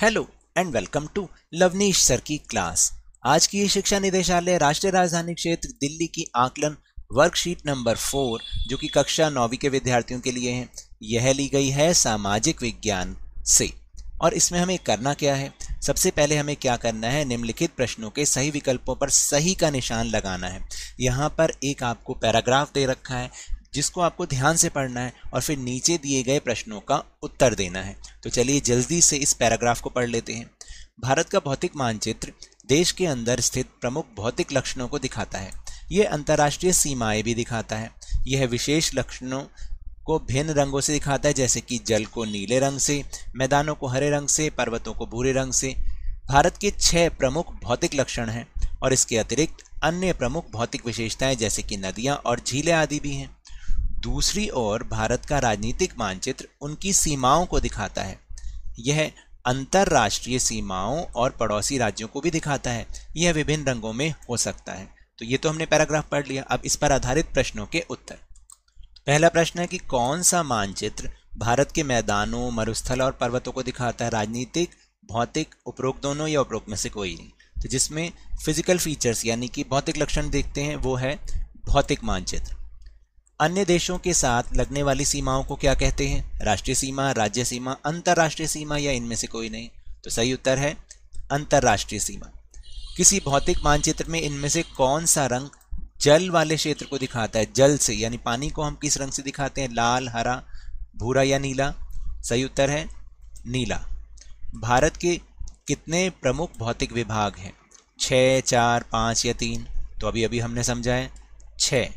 hello and welcome to Lavneesh sir की class आज की ये शिक्षा निदेशालय राष्ट्रीय राजधानी क्षेत्र दिल्ली की आकलन वर्कशीट नंबर फोर जो कि कक्षा नौवीं के विद्यार्थियों के लिए है यह ली गई है सामाजिक विज्ञान से और इसमें हमें करना क्या है सबसे पहले हमें क्या करना है निम्नलिखित प्रश्नों के सही विकल्पों पर सही का निशान लगाना है यहाँ पर एक आपको पैराग्राफ दे रखा है जिसको आपको ध्यान से पढ़ना है और फिर नीचे दिए गए प्रश्नों का उत्तर देना है तो चलिए जल्दी से इस पैराग्राफ को पढ़ लेते हैं भारत का भौतिक मानचित्र देश के अंदर स्थित प्रमुख भौतिक लक्षणों को दिखाता है यह अंतर्राष्ट्रीय सीमाएं भी दिखाता है यह विशेष लक्षणों को भिन्न रंगों से दिखाता है जैसे कि जल को नीले रंग से मैदानों को हरे रंग से पर्वतों को भूरे रंग से भारत के छह प्रमुख भौतिक लक्षण हैं और इसके अतिरिक्त अन्य प्रमुख भौतिक विशेषताएं जैसे कि नदियां और झीलें आदि भी हैं दूसरी ओर भारत का राजनीतिक मानचित्र उनकी सीमाओं को दिखाता है यह अंतर्राष्ट्रीय सीमाओं और पड़ोसी राज्यों को भी दिखाता है यह विभिन्न रंगों में हो सकता है तो ये तो हमने पैराग्राफ पढ़ लिया अब इस पर आधारित प्रश्नों के उत्तर पहला प्रश्न है कि कौन सा मानचित्र भारत के मैदानों मरुस्थल और पर्वतों को दिखाता है राजनीतिक भौतिक उपरोक्त दोनों या उपरोक्त में से कोई नहीं तो जिसमें फिजिकल फीचर्स यानी कि भौतिक लक्षण देखते हैं वो है भौतिक मानचित्र अन्य देशों के साथ लगने वाली सीमाओं को क्या कहते हैं राष्ट्रीय सीमा राज्य सीमा अंतर्राष्ट्रीय सीमा या इनमें से कोई नहीं तो सही उत्तर है अंतर्राष्ट्रीय सीमा किसी भौतिक मानचित्र में इनमें से कौन सा रंग जल वाले क्षेत्र को दिखाता है जल से यानी पानी को हम किस रंग से दिखाते हैं लाल हरा भूरा या नीला सही उत्तर है नीला भारत के कितने प्रमुख भौतिक विभाग हैं छः चार पाँच या तीन तो अभी अभी हमने समझा है छः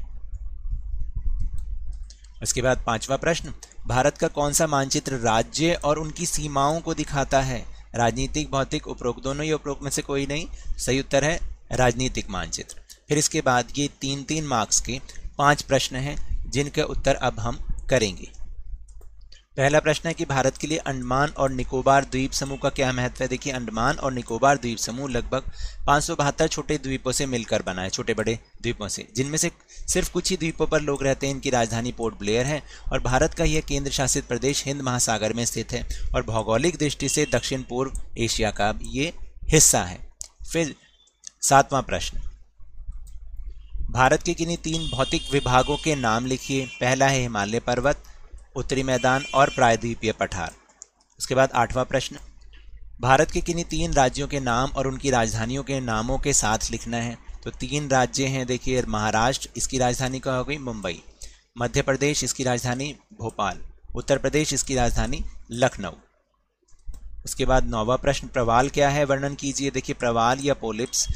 उसके बाद पांचवा प्रश्न भारत का कौन सा मानचित्र राज्य और उनकी सीमाओं को दिखाता है राजनीतिक भौतिक उपरोक्त दोनों ही उपरोक्त में से कोई नहीं सही उत्तर है राजनीतिक मानचित्र फिर इसके बाद ये तीन तीन मार्क्स के पांच प्रश्न हैं जिनके उत्तर अब हम करेंगे पहला प्रश्न है कि भारत के लिए अंडमान और निकोबार द्वीप समूह का क्या महत्व है देखिए अंडमान और निकोबार द्वीप समूह लगभग पाँच छोटे द्वीपों से मिलकर बना है छोटे बड़े द्वीपों से जिनमें से सिर्फ कुछ ही द्वीपों पर लोग रहते हैं इनकी राजधानी पोर्ट ब्लेयर है और भारत का यह केंद्र शासित प्रदेश हिंद महासागर में स्थित है और भौगोलिक दृष्टि से दक्षिण पूर्व एशिया का ये हिस्सा है फिर सातवां प्रश्न भारत के किन्हीं तीन भौतिक विभागों के नाम लिखिए पहला है हिमालय पर्वत उत्तरी मैदान और प्रायद्वीपीय पठार उसके बाद आठवां प्रश्न भारत के किन्हीं तीन राज्यों के नाम और उनकी राजधानियों के नामों के साथ लिखना है तो तीन राज्य हैं देखिए महाराष्ट्र इसकी राजधानी क्या हो गई मुंबई मध्य प्रदेश इसकी राजधानी भोपाल उत्तर प्रदेश इसकी राजधानी लखनऊ उसके बाद नौवा प्रश्न प्रवाल क्या है वर्णन कीजिए देखिए प्रवाल या पोलिप्स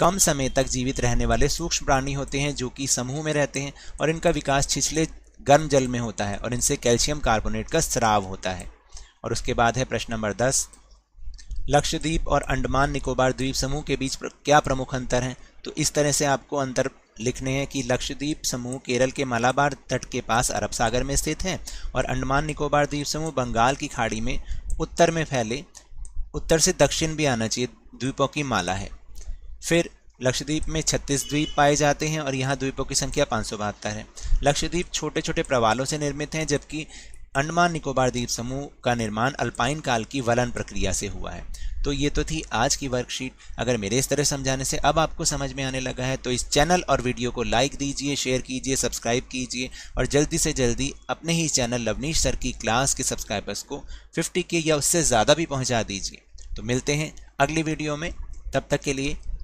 कम समय तक जीवित रहने वाले सूक्ष्म प्राणी होते हैं जो कि समूह में रहते हैं और इनका विकास छिछले गर्म जल में होता है और इनसे कैल्शियम कार्बोनेट का स्राव होता है और उसके बाद है प्रश्न नंबर दस लक्षद्वीप और अंडमान निकोबार द्वीप समूह के बीच क्या प्रमुख अंतर हैं तो इस तरह से आपको अंतर लिखने हैं कि लक्षद्वीप समूह केरल के मालाबार तट के पास अरब सागर में स्थित है और अंडमान निकोबार द्वीप समूह बंगाल की खाड़ी में उत्तर में फैले उत्तर से दक्षिण भी आना चाहिए द्वीपों की माला है फिर लक्षद्वीप में छत्तीस द्वीप पाए जाते हैं और यहाँ द्वीपों की संख्या पाँच है लक्षद्वीप छोटे छोटे प्रवालों से निर्मित हैं जबकि अंडमान निकोबार द्वीप समूह का निर्माण अल्पाइन काल की वलन प्रक्रिया से हुआ है तो ये तो थी आज की वर्कशीट अगर मेरे इस तरह समझाने से अब आपको समझ में आने लगा है तो इस चैनल और वीडियो को लाइक दीजिए शेयर कीजिए सब्सक्राइब कीजिए और जल्दी से जल्दी अपने ही चैनल लवनीश सर की क्लास के सब्सक्राइबर्स को फिफ्टी के या उससे ज़्यादा भी पहुँचा दीजिए तो मिलते हैं अगली वीडियो में तब तक के लिए